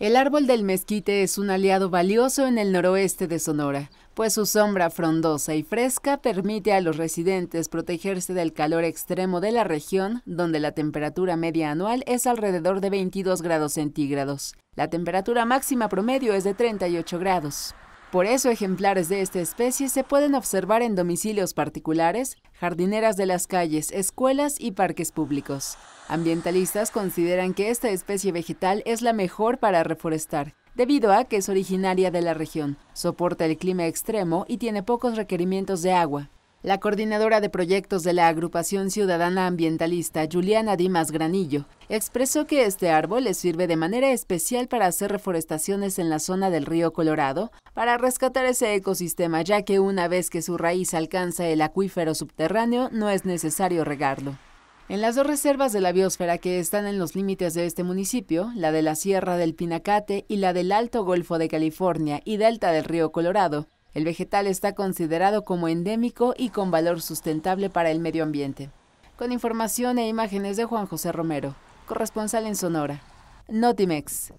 El árbol del mezquite es un aliado valioso en el noroeste de Sonora, pues su sombra frondosa y fresca permite a los residentes protegerse del calor extremo de la región, donde la temperatura media anual es alrededor de 22 grados centígrados. La temperatura máxima promedio es de 38 grados. Por eso ejemplares de esta especie se pueden observar en domicilios particulares, jardineras de las calles, escuelas y parques públicos. Ambientalistas consideran que esta especie vegetal es la mejor para reforestar, debido a que es originaria de la región, soporta el clima extremo y tiene pocos requerimientos de agua. La coordinadora de proyectos de la Agrupación Ciudadana Ambientalista, Juliana Dimas Granillo, expresó que este árbol les sirve de manera especial para hacer reforestaciones en la zona del río Colorado, para rescatar ese ecosistema, ya que una vez que su raíz alcanza el acuífero subterráneo, no es necesario regarlo. En las dos reservas de la biosfera que están en los límites de este municipio, la de la Sierra del Pinacate y la del Alto Golfo de California y delta del río Colorado, el vegetal está considerado como endémico y con valor sustentable para el medio ambiente. Con información e imágenes de Juan José Romero corresponsal en Sonora. Notimex.